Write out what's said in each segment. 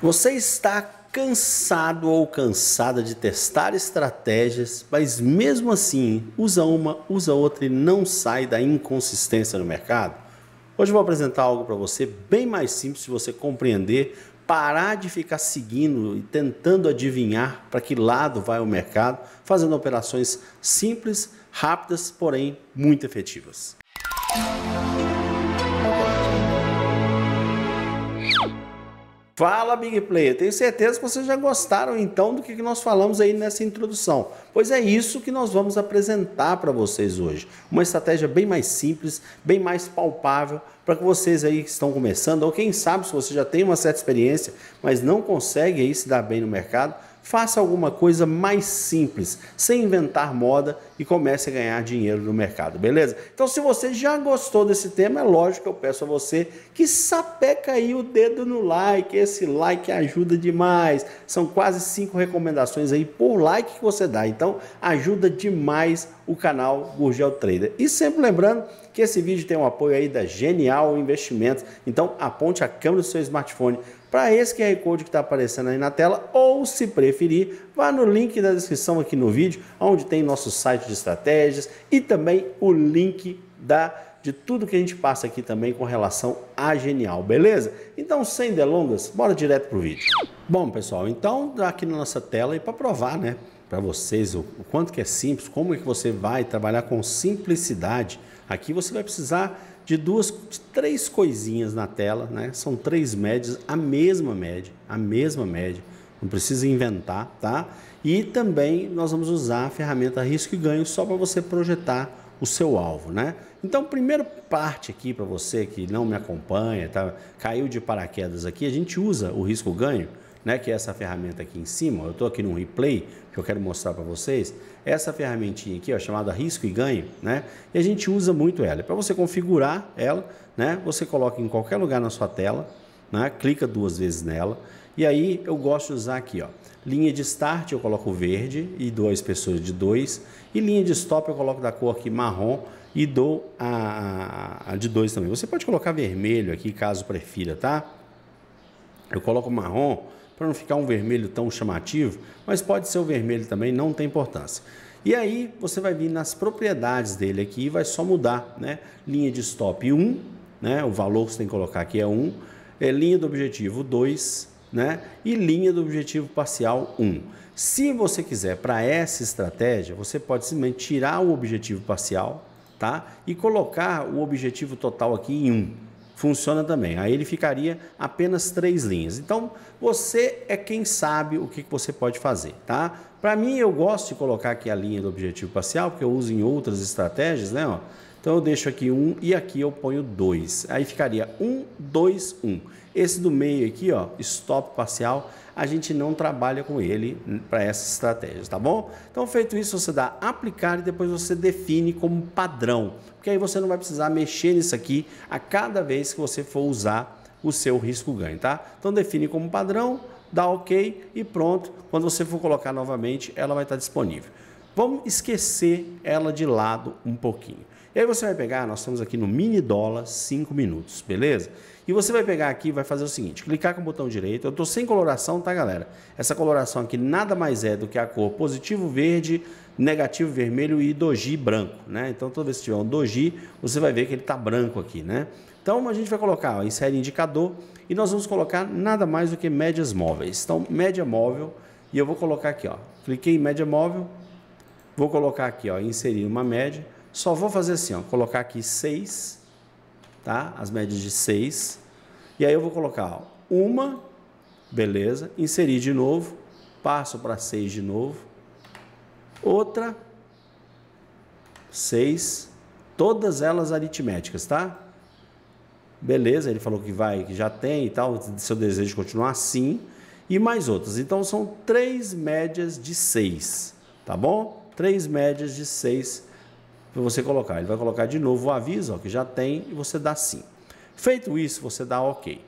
Você está cansado ou cansada de testar estratégias, mas mesmo assim usa uma, usa outra e não sai da inconsistência no mercado? Hoje eu vou apresentar algo para você bem mais simples de você compreender, parar de ficar seguindo e tentando adivinhar para que lado vai o mercado, fazendo operações simples, rápidas, porém muito efetivas. Música Fala Big Play, tenho certeza que vocês já gostaram então do que nós falamos aí nessa introdução, pois é isso que nós vamos apresentar para vocês hoje. Uma estratégia bem mais simples, bem mais palpável para que vocês aí que estão começando, ou quem sabe se você já tem uma certa experiência, mas não consegue aí se dar bem no mercado, Faça alguma coisa mais simples, sem inventar moda e comece a ganhar dinheiro no mercado, beleza? Então, se você já gostou desse tema, é lógico que eu peço a você que sapeca aí o dedo no like. Esse like ajuda demais. São quase cinco recomendações aí por like que você dá. Então, ajuda demais o canal Gurgel Trader. E sempre lembrando que esse vídeo tem o um apoio aí da Genial Investimentos. Então, aponte a câmera do seu smartphone para esse QR Code que está aparecendo aí na tela, ou se preferir, vá no link da descrição aqui no vídeo, onde tem nosso site de estratégias e também o link da de tudo que a gente passa aqui também com relação a Genial, beleza? Então, sem delongas, bora direto pro vídeo. Bom, pessoal, então tá aqui na nossa tela e para provar, né, para vocês o, o, quanto que é simples, como é que você vai trabalhar com simplicidade. Aqui você vai precisar de duas, de três coisinhas na tela, né? São três médias, a mesma média, a mesma média. Não precisa inventar, tá? E também nós vamos usar a ferramenta risco e ganho só para você projetar o seu alvo, né? Então, primeira parte aqui para você que não me acompanha, tá? Caiu de paraquedas aqui, a gente usa o risco ganho, né, que é essa ferramenta aqui em cima. Eu estou aqui no replay que eu quero mostrar para vocês essa ferramentinha aqui, ó, chamada risco e ganho, né? E a gente usa muito ela. Para você configurar ela, né? Você coloca em qualquer lugar na sua tela, né? Clica duas vezes nela. E aí eu gosto de usar aqui, ó. Linha de start eu coloco verde e dou a espessura de 2. E linha de stop eu coloco da cor aqui marrom e dou a, a, a de 2 também. Você pode colocar vermelho aqui caso prefira, tá? Eu coloco marrom para não ficar um vermelho tão chamativo, mas pode ser o vermelho também, não tem importância. E aí você vai vir nas propriedades dele aqui e vai só mudar, né? Linha de stop 1, né? O valor que você tem que colocar aqui é 1, é linha do objetivo 2, né? E linha do objetivo parcial 1. Se você quiser para essa estratégia, você pode simplesmente tirar o objetivo parcial, tá? E colocar o objetivo total aqui em 1 funciona também. Aí ele ficaria apenas três linhas. Então, você é quem sabe o que você pode fazer, tá? Para mim, eu gosto de colocar aqui a linha do objetivo parcial, porque eu uso em outras estratégias, né? Ó. Então eu deixo aqui um e aqui eu ponho dois. Aí ficaria um dois um. Esse do meio aqui, ó, stop parcial, a gente não trabalha com ele para essas estratégias, tá bom? Então feito isso, você dá aplicar e depois você define como padrão. Porque aí você não vai precisar mexer nisso aqui a cada vez que você for usar o seu risco ganho, tá? Então define como padrão, dá OK e pronto. Quando você for colocar novamente, ela vai estar disponível. Vamos esquecer ela de lado um pouquinho. E aí você vai pegar, nós estamos aqui no mini dólar 5 minutos, beleza? E você vai pegar aqui vai fazer o seguinte, clicar com o botão direito, eu estou sem coloração, tá galera? Essa coloração aqui nada mais é do que a cor positivo verde, negativo vermelho e doji branco, né? Então toda vez que tiver um doji, você vai ver que ele está branco aqui, né? Então a gente vai colocar, ó, insere indicador e nós vamos colocar nada mais do que médias móveis. Então média móvel e eu vou colocar aqui, ó, cliquei em média móvel, vou colocar aqui, ó, inserir uma média só vou fazer assim, ó, colocar aqui 6, tá? As médias de 6. E aí eu vou colocar ó, uma, beleza, inserir de novo, passo para 6 de novo, outra, 6, todas elas aritméticas, tá? Beleza, ele falou que vai, que já tem e tal, seu desejo de continuar assim, e mais outras. Então são três médias de 6, tá bom? Três médias de 6 para você colocar. Ele vai colocar de novo o aviso ó, que já tem e você dá sim. Feito isso, você dá OK.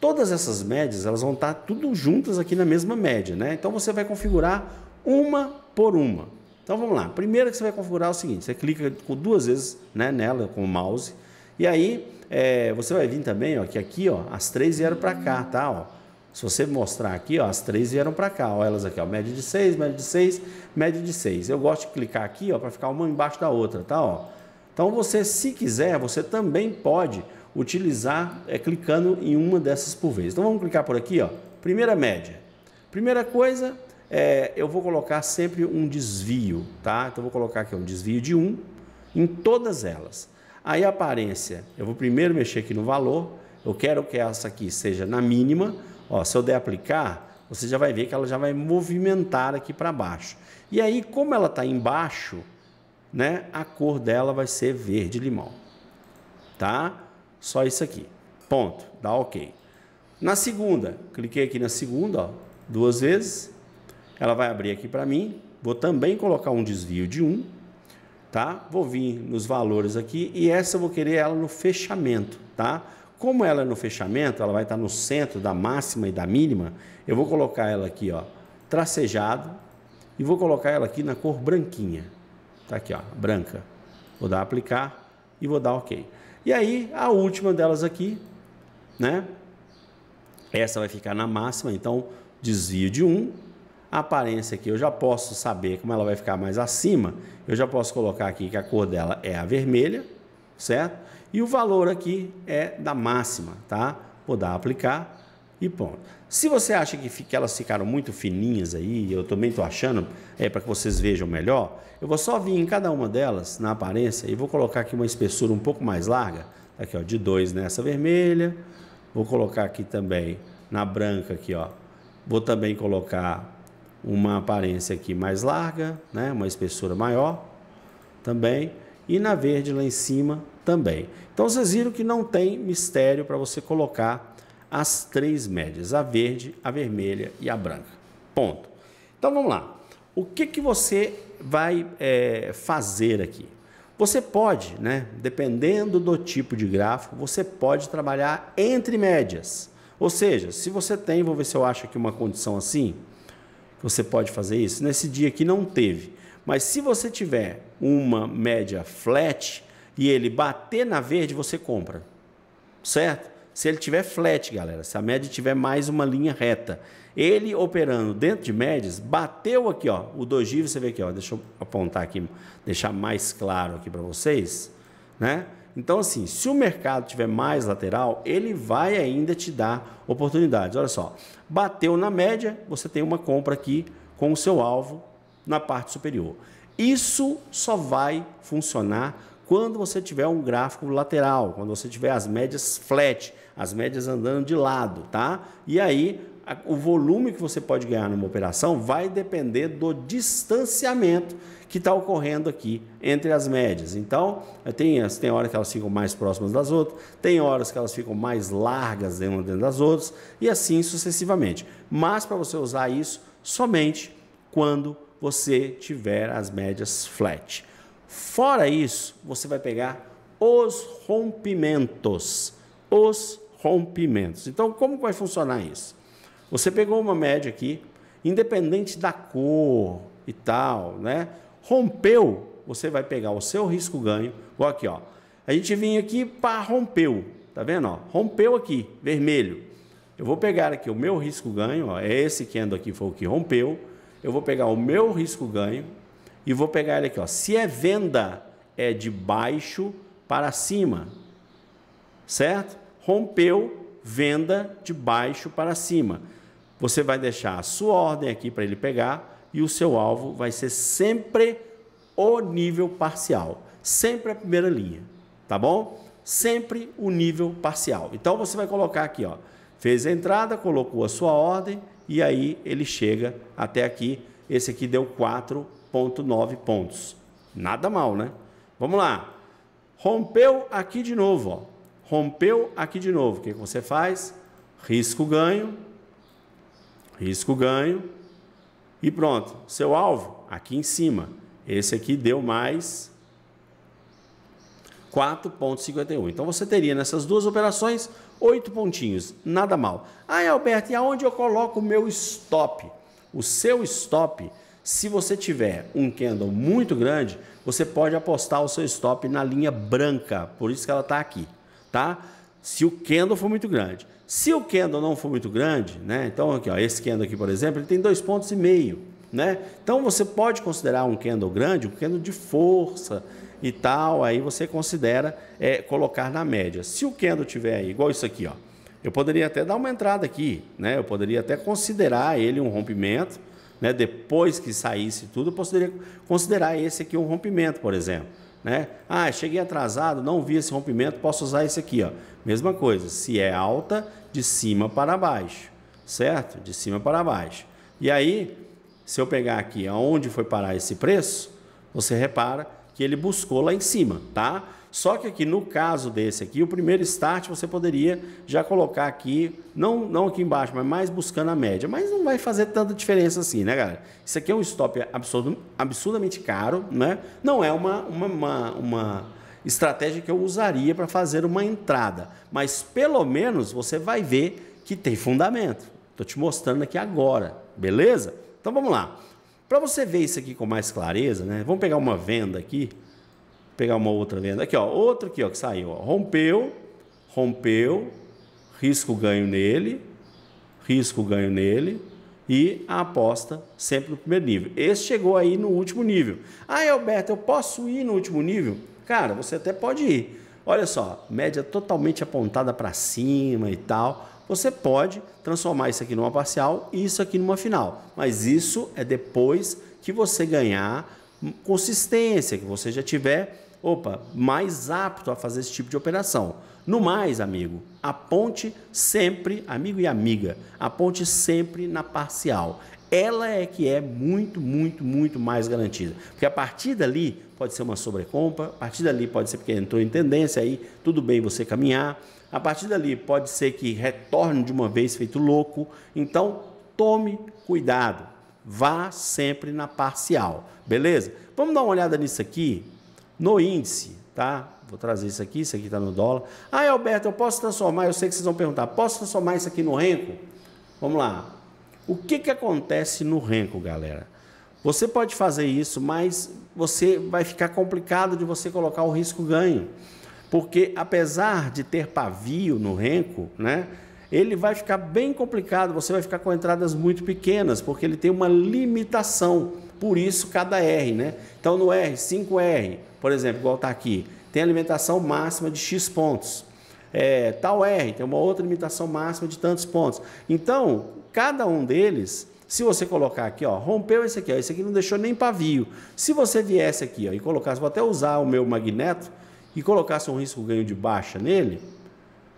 Todas essas médias elas vão estar tá tudo juntas aqui na mesma média, né? Então você vai configurar uma por uma. Então vamos lá. Primeiro que você vai configurar é o seguinte: você clica duas vezes né, nela com o mouse e aí é, você vai vir também, ó, que aqui ó, as três vieram para cá, tá? Ó. Se você mostrar aqui, ó, as três vieram para cá, ó, elas aqui, ó, média de 6, média de 6, média de 6. Eu gosto de clicar aqui, ó, para ficar uma embaixo da outra, tá, ó. Então você, se quiser, você também pode utilizar é, clicando em uma dessas por vez. Então vamos clicar por aqui, ó, primeira média. Primeira coisa, é, eu vou colocar sempre um desvio, tá? Então vou colocar aqui um desvio de 1 um, em todas elas. Aí aparência, eu vou primeiro mexer aqui no valor, eu quero que essa aqui seja na mínima, Ó, se eu der aplicar, você já vai ver que ela já vai movimentar aqui para baixo. E aí, como ela está embaixo, né, a cor dela vai ser verde limão. Tá? Só isso aqui. Ponto. Dá OK. Na segunda, cliquei aqui na segunda, ó, duas vezes. Ela vai abrir aqui para mim. Vou também colocar um desvio de 1, tá? Vou vir nos valores aqui e essa eu vou querer ela no fechamento, tá? Como ela é no fechamento, ela vai estar no centro da máxima e da mínima, eu vou colocar ela aqui, ó, tracejado, e vou colocar ela aqui na cor branquinha. Tá aqui, ó, branca. Vou dar aplicar e vou dar OK. E aí, a última delas aqui, né? Essa vai ficar na máxima, então desvio de 1. Um. A aparência aqui eu já posso saber como ela vai ficar mais acima. Eu já posso colocar aqui que a cor dela é a vermelha certo? E o valor aqui é da máxima, tá? Vou dar aplicar e ponto. Se você acha que, que elas ficaram muito fininhas aí, eu também estou achando, é para que vocês vejam melhor, eu vou só vir em cada uma delas, na aparência, e vou colocar aqui uma espessura um pouco mais larga, tá aqui ó, de 2 nessa vermelha, vou colocar aqui também na branca aqui ó, vou também colocar uma aparência aqui mais larga, né, uma espessura maior também, e na verde lá em cima também. Então vocês viram que não tem mistério para você colocar as três médias, a verde, a vermelha e a branca. Ponto. Então vamos lá. O que, que você vai é, fazer aqui? Você pode, né, dependendo do tipo de gráfico, você pode trabalhar entre médias. Ou seja, se você tem, vou ver se eu acho aqui uma condição assim, você pode fazer isso. Nesse dia aqui não teve. Mas se você tiver uma média flat e ele bater na verde, você compra. Certo? Se ele tiver flat, galera, se a média tiver mais uma linha reta, ele operando dentro de médias, bateu aqui, ó, o doji você vê aqui, ó, deixa eu apontar aqui, deixar mais claro aqui para vocês, né? Então, assim, se o mercado tiver mais lateral, ele vai ainda te dar oportunidades. Olha só, bateu na média, você tem uma compra aqui com o seu alvo na parte superior. Isso só vai funcionar quando você tiver um gráfico lateral, quando você tiver as médias flat, as médias andando de lado, tá? E aí o volume que você pode ganhar numa operação vai depender do distanciamento que está ocorrendo aqui entre as médias. Então, eh, tem, tem hora que elas ficam mais próximas das outras, tem horas que elas ficam mais largas de uma dentro das outras, e assim sucessivamente. Mas para você usar isso somente quando você tiver as médias flat. Fora isso, você vai pegar os rompimentos. Os rompimentos. Então, como vai funcionar isso? Você pegou uma média aqui, independente da cor e tal, né? Rompeu, você vai pegar o seu risco ganho, igual aqui, ó. A gente vinha aqui, pá, rompeu, tá vendo, ó? Rompeu aqui, vermelho. Eu vou pegar aqui o meu risco ganho, ó, é esse que ando aqui foi o que rompeu eu vou pegar o meu risco-ganho e vou pegar ele aqui. Ó. Se é venda, é de baixo para cima, certo? Rompeu, venda de baixo para cima. Você vai deixar a sua ordem aqui para ele pegar e o seu alvo vai ser sempre o nível parcial, sempre a primeira linha, tá bom? Sempre o nível parcial. Então você vai colocar aqui, ó, fez a entrada, colocou a sua ordem e aí ele chega até aqui. Esse aqui deu 4,9 pontos. Nada mal, né? Vamos lá. Rompeu aqui de novo, ó. Rompeu aqui de novo. O que, que você faz? Risco ganho, risco ganho e pronto. Seu alvo aqui em cima. Esse aqui deu mais 4,51. Então você teria nessas duas operações 8 pontinhos, nada mal. Ah, Alberto, e aonde eu coloco o meu stop? O seu stop, se você tiver um candle muito grande, você pode apostar o seu stop na linha branca, por isso que ela está aqui, tá? Se o candle for muito grande. Se o candle não for muito grande, né? Então aqui, ó, esse candle aqui, por exemplo, ele tem dois pontos e meio, né? Então você pode considerar um candle grande, um candle de força, e tal, aí você considera é, colocar na média. Se o candle tiver aí, igual isso aqui, ó, eu poderia até dar uma entrada aqui, né? Eu poderia até considerar ele um rompimento, né? Depois que saísse tudo, eu poderia considerar esse aqui um rompimento, por exemplo. Né? Ah, cheguei atrasado, não vi esse rompimento, posso usar esse aqui, ó. Mesma coisa, se é alta, de cima para baixo, certo? De cima para baixo. E aí, se eu pegar aqui aonde foi parar esse preço, você repara que ele buscou lá em cima, tá? Só que aqui no caso desse aqui, o primeiro start você poderia já colocar aqui, não, não aqui embaixo, mas mais buscando a média. Mas não vai fazer tanta diferença assim, né, galera? Isso aqui é um stop absurdo, absurdamente caro, né? Não é uma, uma, uma, uma estratégia que eu usaria para fazer uma entrada. Mas pelo menos você vai ver que tem fundamento. Estou te mostrando aqui agora, beleza? Então vamos lá. Para você ver isso aqui com mais clareza, né? Vamos pegar uma venda aqui. Pegar uma outra venda. Aqui, ó. Outra aqui, ó, que saiu. Ó. Rompeu, rompeu, risco ganho nele, risco ganho nele e a aposta sempre no primeiro nível. Esse chegou aí no último nível. Ah, Alberto, eu posso ir no último nível? Cara, você até pode ir. Olha só, média totalmente apontada para cima e tal. Você pode transformar isso aqui numa parcial e isso aqui numa final. Mas isso é depois que você ganhar consistência, que você já tiver, opa, mais apto a fazer esse tipo de operação. No mais, amigo, aponte sempre, amigo e amiga, aponte sempre na parcial ela é que é muito, muito, muito mais garantida. Porque a partir dali pode ser uma sobrecompra, a partir dali pode ser porque entrou em tendência, aí tudo bem você caminhar, a partir dali pode ser que retorne de uma vez feito louco. Então, tome cuidado, vá sempre na parcial, beleza? Vamos dar uma olhada nisso aqui, no índice, tá? Vou trazer isso aqui, isso aqui está no dólar. Ah, Alberto, eu posso transformar, eu sei que vocês vão perguntar, posso transformar isso aqui no renco? Vamos lá, o que, que acontece no renco, galera? Você pode fazer isso, mas você vai ficar complicado de você colocar o risco ganho. Porque apesar de ter pavio no renco, né, ele vai ficar bem complicado, você vai ficar com entradas muito pequenas, porque ele tem uma limitação. Por isso cada R, né? Então no R, 5R, por exemplo, igual está aqui, tem alimentação máxima de X pontos é, tal R tem uma outra limitação máxima de tantos pontos. Então, cada um deles, se você colocar aqui, ó, rompeu esse aqui, ó, esse aqui não deixou nem pavio. Se você viesse aqui ó, e colocasse, vou até usar o meu magneto e colocasse um risco ganho de baixa nele,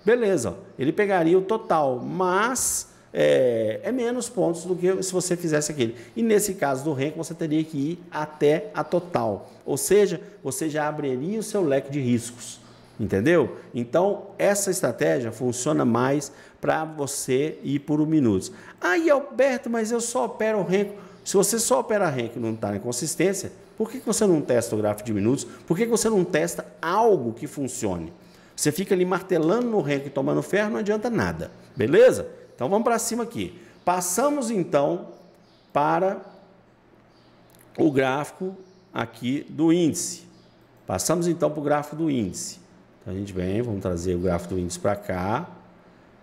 beleza, ó, ele pegaria o total, mas é, é, menos pontos do que se você fizesse aquele. E nesse caso do rank, você teria que ir até a total. Ou seja, você já abriria o seu leque de riscos. Entendeu? Então, essa estratégia funciona mais para você ir por um minuto. Aí, Alberto, mas eu só opero o renco. Se você só opera renco e não está na consistência, por que, que você não testa o gráfico de minutos? Por que, que você não testa algo que funcione? Você fica ali martelando no renco e tomando ferro, não adianta nada. Beleza? Então, vamos para cima aqui. Passamos, então, para o gráfico aqui do índice. Passamos, então, para o gráfico do índice. A gente vem, vamos trazer o gráfico do índice para cá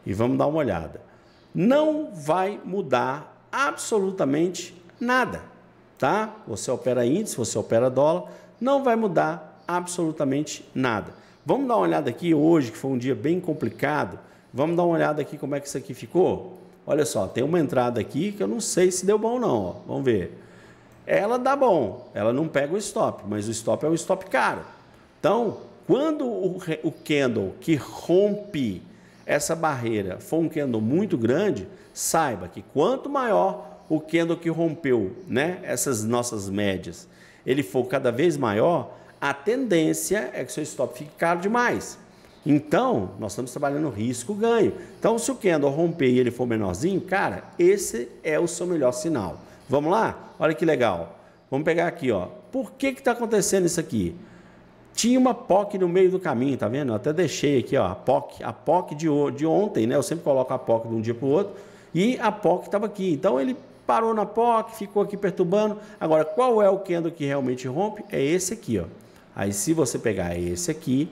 e vamos dar uma olhada. Não vai mudar absolutamente nada, tá? Você opera índice, você opera dólar, não vai mudar absolutamente nada. Vamos dar uma olhada aqui hoje, que foi um dia bem complicado. Vamos dar uma olhada aqui como é que isso aqui ficou. Olha só, tem uma entrada aqui que eu não sei se deu bom não, ó. Vamos ver. Ela dá bom, ela não pega o stop, mas o stop é um stop caro. Então, quando o, o candle que rompe essa barreira for um candle muito grande, saiba que quanto maior o candle que rompeu né, essas nossas médias, ele for cada vez maior, a tendência é que seu stop fique caro demais. Então, nós estamos trabalhando risco-ganho. Então, se o candle romper e ele for menorzinho, cara, esse é o seu melhor sinal. Vamos lá? Olha que legal. Vamos pegar aqui, ó. Por que está acontecendo isso aqui? Tinha uma POC no meio do caminho, tá vendo? Eu até deixei aqui, ó, a POC, a POC de, de ontem, né? Eu sempre coloco a POC de um dia para o outro. E a POC estava aqui. Então ele parou na POC, ficou aqui perturbando. Agora, qual é o candle que realmente rompe? É esse aqui, ó. Aí se você pegar esse aqui,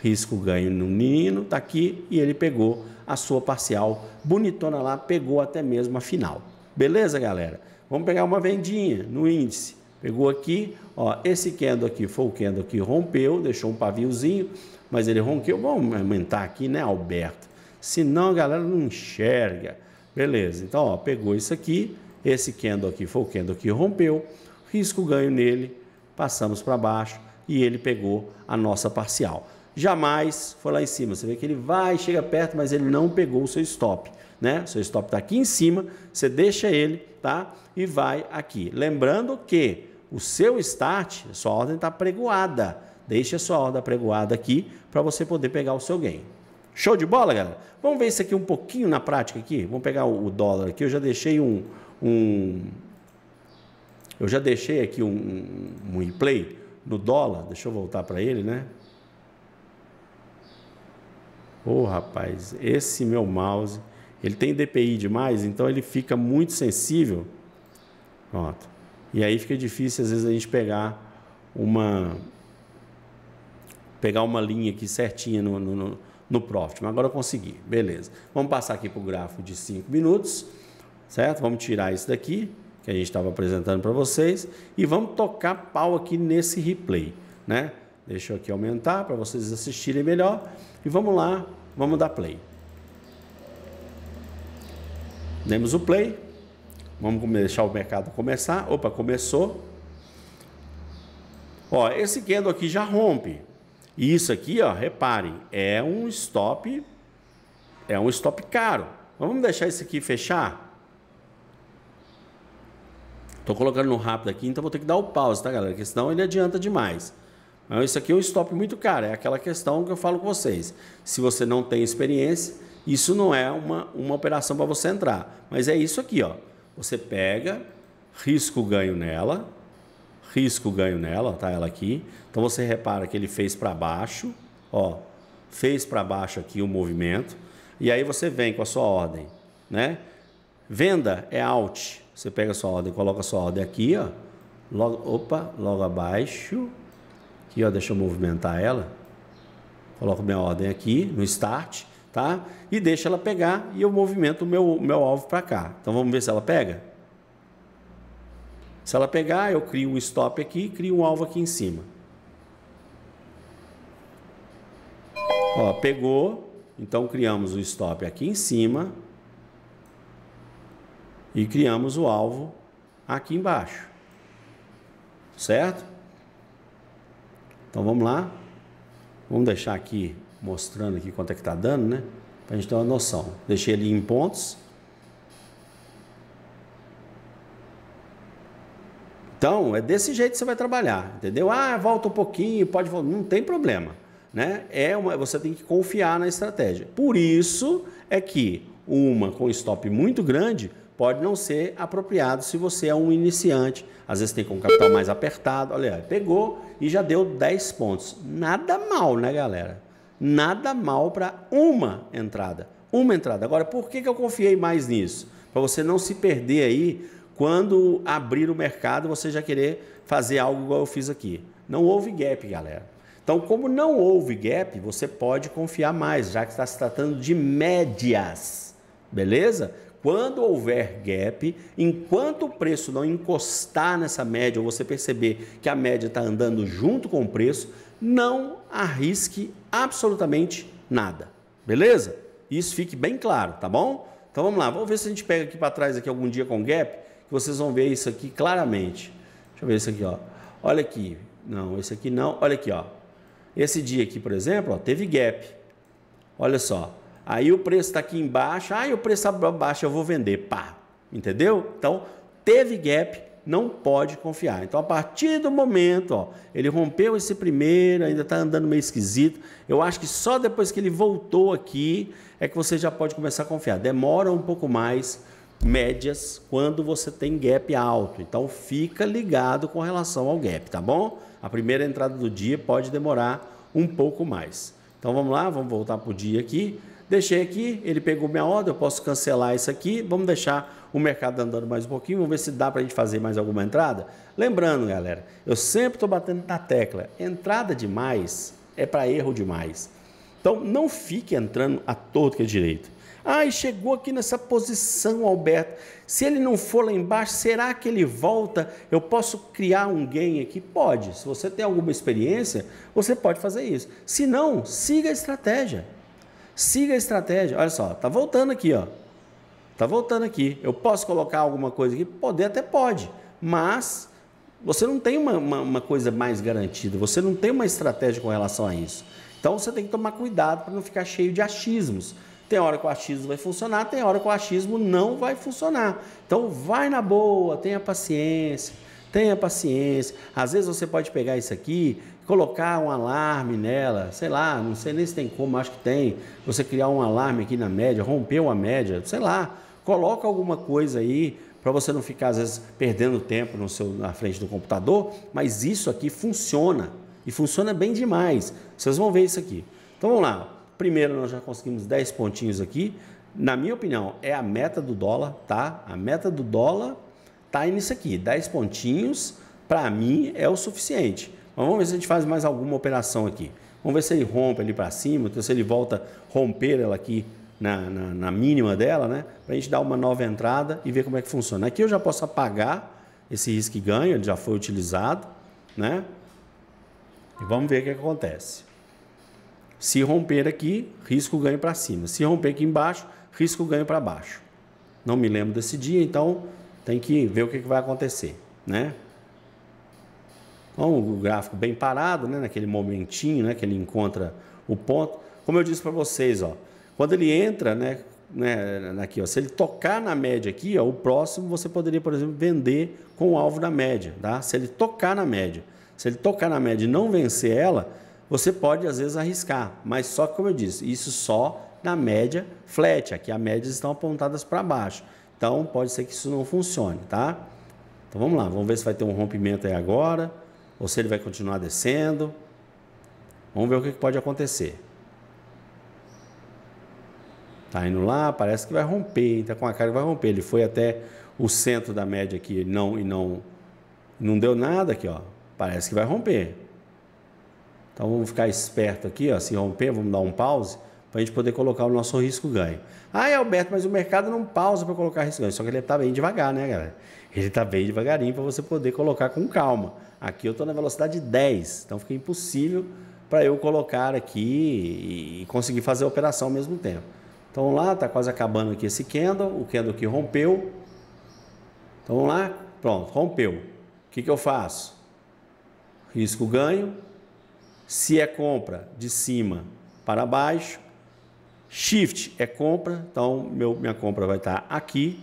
risco ganho no menino, tá aqui e ele pegou a sua parcial bonitona lá, pegou até mesmo a final. Beleza, galera? Vamos pegar uma vendinha no índice. Pegou aqui, ó, esse candle aqui foi o candle que rompeu, deixou um paviozinho, mas ele rompeu. Vamos aumentar aqui, né, Alberto? Senão a galera não enxerga. Beleza, então, ó, pegou isso aqui, esse candle aqui foi o candle que rompeu, risco ganho nele, passamos para baixo e ele pegou a nossa parcial. Jamais foi lá em cima. Você vê que ele vai, chega perto, mas ele não pegou o seu stop, né? Seu stop está aqui em cima, você deixa ele, tá? E vai aqui. Lembrando que o seu start, a sua ordem está pregoada. Deixe a sua ordem pregoada aqui para você poder pegar o seu gain. Show de bola, galera? Vamos ver isso aqui um pouquinho na prática aqui. Vamos pegar o dólar aqui. Eu já deixei um, um eu já deixei aqui um, um replay no dólar. Deixa eu voltar para ele, né? Ô, oh, rapaz, esse meu mouse, ele tem DPI demais, então ele fica muito sensível. Pronto. E aí fica difícil, às vezes, a gente pegar uma pegar uma linha aqui certinha no, no, no profit. Mas agora eu consegui, beleza. Vamos passar aqui para o gráfico de 5 minutos, certo? Vamos tirar isso daqui, que a gente estava apresentando para vocês, e vamos tocar pau aqui nesse replay, né? Deixa eu aqui aumentar para vocês assistirem melhor. E vamos lá, vamos dar play. Demos o play. Vamos deixar o mercado começar. Opa, começou. Ó, esse candle aqui já rompe. E isso aqui, ó, reparem, é um stop, é um stop caro. Então, vamos deixar isso aqui fechar? Tô colocando no rápido aqui, então vou ter que dar o pause, tá, galera? Porque senão ele adianta demais. Mas isso aqui é um stop muito caro, é aquela questão que eu falo com vocês. Se você não tem experiência, isso não é uma, uma operação para você entrar. Mas é isso aqui, ó. Você pega, risco ganho nela, risco ganho nela, tá ela aqui. Então você repara que ele fez para baixo, ó, fez para baixo aqui o movimento. E aí você vem com a sua ordem, né? Venda é out. Você pega a sua ordem, coloca a sua ordem aqui, ó. Logo, opa, logo abaixo. Aqui, ó, deixa eu movimentar ela. Coloco minha ordem aqui no start tá? E deixa ela pegar e eu movimento o meu, meu alvo para cá. Então vamos ver se ela pega. Se ela pegar, eu crio um stop aqui e crio um alvo aqui em cima. Ó, pegou, então criamos o stop aqui em cima e criamos o alvo aqui embaixo. Certo? Então vamos lá. Vamos deixar aqui mostrando aqui quanto é que está dando, né? Para a gente ter uma noção. Deixei ele em pontos. Então, é desse jeito que você vai trabalhar, entendeu? Ah, volta um pouquinho, pode voltar. Não tem problema. Né? É uma, você tem que confiar na estratégia. Por isso é que uma com stop muito grande pode não ser apropriado se você é um iniciante. Às vezes tem com o capital mais apertado. Olha, pegou e já deu 10 pontos. Nada mal, né, galera? nada mal para uma entrada. Uma entrada. Agora, por que, que eu confiei mais nisso? Para você não se perder aí quando abrir o mercado, você já querer fazer algo igual eu fiz aqui. Não houve gap, galera. Então, como não houve gap, você pode confiar mais, já que está se tratando de médias. Beleza? Quando houver gap, enquanto o preço não encostar nessa média ou você perceber que a média está andando junto com o preço, não arrisque absolutamente nada. Beleza? Isso fique bem claro, tá bom? Então vamos lá, vamos ver se a gente pega aqui para trás aqui algum dia com gap, que vocês vão ver isso aqui claramente. Deixa eu ver isso aqui, ó. Olha aqui. Não, esse aqui não. Olha aqui, ó. Esse dia aqui, por exemplo, ó, teve gap. Olha só. Aí o preço está aqui embaixo. aí o preço está abaixo, eu vou vender. Pá. Entendeu? Então, teve gap, não pode confiar. Então, a partir do momento, ó, ele rompeu esse primeiro, ainda está andando meio esquisito. Eu acho que só depois que ele voltou aqui é que você já pode começar a confiar. Demora um pouco mais médias quando você tem gap alto. Então, fica ligado com relação ao gap, tá bom? A primeira entrada do dia pode demorar um pouco mais. Então, vamos lá, vamos voltar para o dia aqui. Deixei aqui, ele pegou minha ordem, eu posso cancelar isso aqui. Vamos deixar o mercado andando mais um pouquinho, vamos ver se dá para a gente fazer mais alguma entrada. Lembrando, galera, eu sempre estou batendo na tecla, entrada demais é para erro demais. Então não fique entrando à toa que é direito. Ai, ah, chegou aqui nessa posição, Alberto. Se ele não for lá embaixo, será que ele volta? Eu posso criar um gain aqui? Pode. Se você tem alguma experiência, você pode fazer isso. Se não, siga a estratégia. Siga a estratégia. Olha só, tá voltando aqui, ó. Está voltando aqui. Eu posso colocar alguma coisa aqui? Poder até pode, mas você não tem uma, uma, uma coisa mais garantida, você não tem uma estratégia com relação a isso. Então você tem que tomar cuidado para não ficar cheio de achismos. Tem hora que o achismo vai funcionar, tem hora que o achismo não vai funcionar. Então vai na boa, tenha paciência, tenha paciência. Às vezes você pode pegar isso aqui, colocar um alarme nela, sei lá, não sei nem se tem como, acho que tem. Você criar um alarme aqui na média, romper uma média, sei lá Coloca alguma coisa aí para você não ficar às vezes perdendo tempo no seu, na frente do computador, mas isso aqui funciona e funciona bem demais. Vocês vão ver isso aqui. Então vamos lá. Primeiro nós já conseguimos 10 pontinhos aqui. Na minha opinião, é a meta do dólar, tá? A meta do dólar tá nisso aqui, 10 pontinhos, para mim é o suficiente. Mas vamos ver se a gente faz mais alguma operação aqui. Vamos ver se ele rompe ali para cima, se ele volta a romper ela aqui na, na, na mínima dela, né? Para a gente dar uma nova entrada e ver como é que funciona. Aqui eu já posso apagar esse risco ganho, ele já foi utilizado, né? E vamos ver o que acontece. Se romper aqui, risco ganho para cima. Se romper aqui embaixo, risco ganho para baixo. Não me lembro desse dia, então tem que ver o que, que vai acontecer, né? Então, o gráfico bem parado, né? Naquele momentinho, né? Que ele encontra o ponto. Como eu disse para vocês, ó. Quando ele entra, né, né, aqui, ó, se ele tocar na média aqui, ó, o próximo você poderia, por exemplo, vender com o alvo da média, tá? Se ele tocar na média. Se ele tocar na média e não vencer ela, você pode às vezes arriscar, mas só como eu disse, isso só na média flat, aqui as médias estão apontadas para baixo. Então pode ser que isso não funcione, tá? Então vamos lá, vamos ver se vai ter um rompimento aí agora, ou se ele vai continuar descendo. Vamos ver o que pode acontecer. Tá indo lá, parece que vai romper, está com a cara que vai romper. Ele foi até o centro da média aqui, não e não não deu nada aqui, ó. Parece que vai romper. Então vamos ficar esperto aqui, ó. Se romper, vamos dar um pause para a gente poder colocar o nosso risco ganho. Ah, Alberto, mas o mercado não pausa para colocar risco ganho. Só que ele está bem devagar, né, galera? Ele está bem devagarinho para você poder colocar com calma. Aqui eu estou na velocidade 10, então fica impossível para eu colocar aqui e conseguir fazer a operação ao mesmo tempo. Então vamos lá, está quase acabando aqui esse candle, o candle que rompeu. Então vamos lá, pronto, rompeu. O que, que eu faço? Risco ganho. Se é compra de cima para baixo, shift é compra, então meu, minha compra vai estar tá aqui,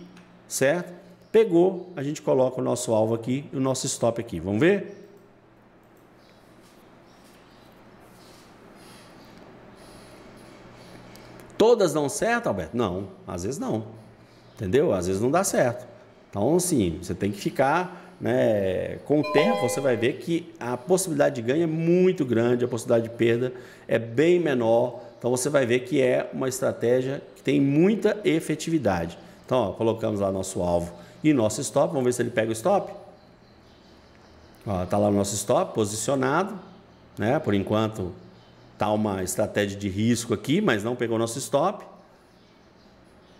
certo? Pegou, a gente coloca o nosso alvo aqui e o nosso stop aqui. Vamos ver? Todas dão certo, Alberto? Não, às vezes não. Entendeu? Às vezes não dá certo. Então, assim, você tem que ficar, né? Com o tempo, você vai ver que a possibilidade de ganho é muito grande, a possibilidade de perda é bem menor. Então, você vai ver que é uma estratégia que tem muita efetividade. Então, ó, colocamos lá nosso alvo e nosso stop. Vamos ver se ele pega o stop. Ó, tá lá o nosso stop posicionado, né? Por enquanto tá uma estratégia de risco aqui, mas não pegou nosso stop.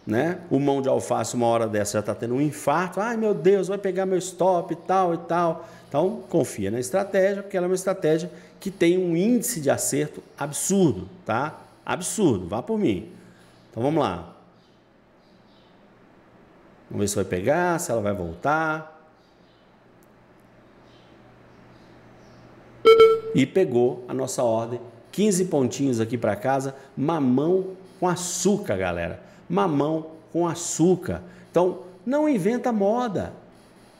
Né? O mão de alface, uma hora dessa, já está tendo um infarto. Ai meu Deus, vai pegar meu stop e tal e tal. Então, confia na estratégia, porque ela é uma estratégia que tem um índice de acerto absurdo, tá? Absurdo, vá por mim. Então vamos lá. Vamos ver se vai pegar, se ela vai voltar. E pegou a nossa ordem 15 pontinhos aqui para casa, mamão com açúcar, galera. Mamão com açúcar. Então, não inventa moda.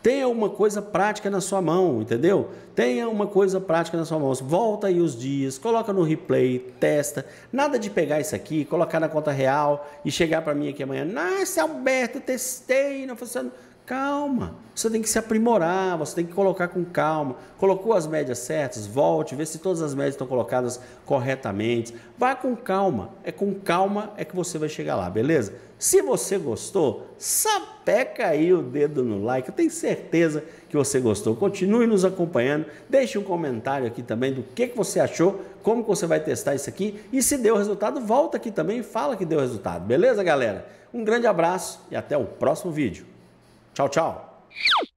Tenha uma coisa prática na sua mão, entendeu? Tenha uma coisa prática na sua mão. Volta aí os dias, coloca no replay, testa. Nada de pegar isso aqui, colocar na conta real e chegar para mim aqui amanhã. Nossa, Alberto, testei, não funcionou. Calma, você tem que se aprimorar, você tem que colocar com calma. Colocou as médias certas? Volte, vê se todas as médias estão colocadas corretamente. Vá com calma, é com calma é que você vai chegar lá, beleza? Se você gostou, sapeca aí o dedo no like, eu tenho certeza que você gostou. Continue nos acompanhando, deixe um comentário aqui também do que, que você achou, como que você vai testar isso aqui e se deu resultado, volta aqui também e fala que deu resultado, beleza galera? Um grande abraço e até o próximo vídeo. Tchau, tchau.